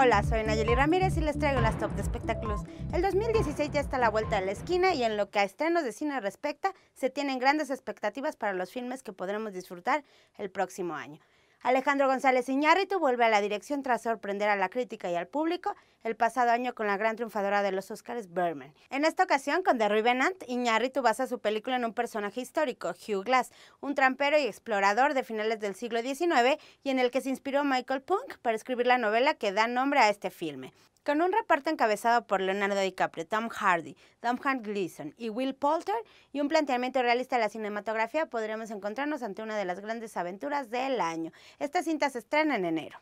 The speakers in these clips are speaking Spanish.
Hola, soy Nayeli Ramírez y les traigo las top de espectáculos. El 2016 ya está a la vuelta de la esquina y en lo que a estrenos de cine respecta, se tienen grandes expectativas para los filmes que podremos disfrutar el próximo año. Alejandro González Iñárritu vuelve a la dirección tras sorprender a la crítica y al público el pasado año con la gran triunfadora de los Oscars, Berman. En esta ocasión, con The Revenant, Iñárritu basa su película en un personaje histórico, Hugh Glass, un trampero y explorador de finales del siglo XIX y en el que se inspiró Michael Punk para escribir la novela que da nombre a este filme. Con un reparto encabezado por Leonardo DiCaprio, Tom Hardy, Tom Hanks, Gleason y Will Poulter y un planteamiento realista de la cinematografía, podremos encontrarnos ante una de las grandes aventuras del año. Esta cinta se estrena en enero.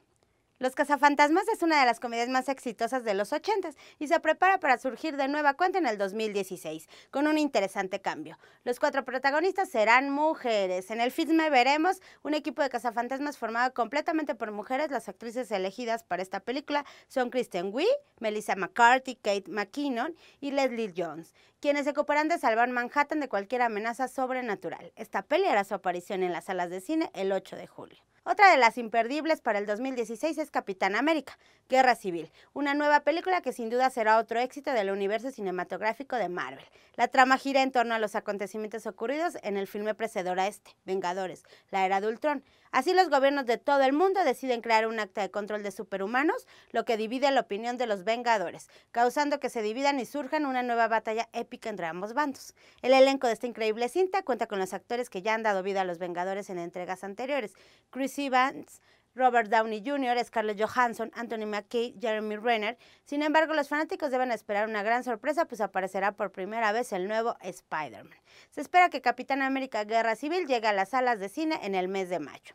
Los Cazafantasmas es una de las comedias más exitosas de los 80 y se prepara para surgir de nueva cuenta en el 2016, con un interesante cambio. Los cuatro protagonistas serán mujeres. En el filme veremos un equipo de cazafantasmas formado completamente por mujeres. Las actrices elegidas para esta película son Kristen Wiig, Melissa McCarthy, Kate McKinnon y Leslie Jones, quienes se ocuparán de salvar Manhattan de cualquier amenaza sobrenatural. Esta peli hará su aparición en las salas de cine el 8 de julio. Otra de las imperdibles para el 2016 es Capitán América, Guerra Civil, una nueva película que sin duda será otro éxito del universo cinematográfico de Marvel. La trama gira en torno a los acontecimientos ocurridos en el filme precedor a este, Vengadores, la era de Ultron. Así los gobiernos de todo el mundo deciden crear un acta de control de superhumanos, lo que divide la opinión de los Vengadores, causando que se dividan y surjan una nueva batalla épica entre ambos bandos. El elenco de esta increíble cinta cuenta con los actores que ya han dado vida a los Vengadores en entregas anteriores. Chris Evans, Robert Downey Jr., Scarlett Johansson, Anthony McKay, Jeremy Renner. Sin embargo, los fanáticos deben esperar una gran sorpresa, pues aparecerá por primera vez el nuevo Spider-Man. Se espera que Capitán América Guerra Civil llegue a las salas de cine en el mes de mayo.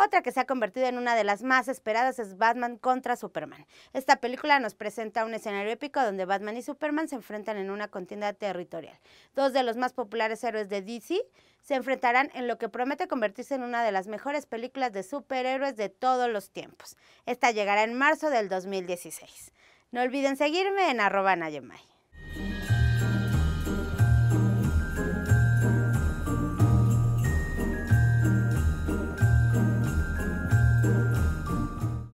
Otra que se ha convertido en una de las más esperadas es Batman contra Superman. Esta película nos presenta un escenario épico donde Batman y Superman se enfrentan en una contienda territorial. Dos de los más populares héroes de DC se enfrentarán en lo que promete convertirse en una de las mejores películas de superhéroes de todos los tiempos. Esta llegará en marzo del 2016. No olviden seguirme en arroba Nayemay.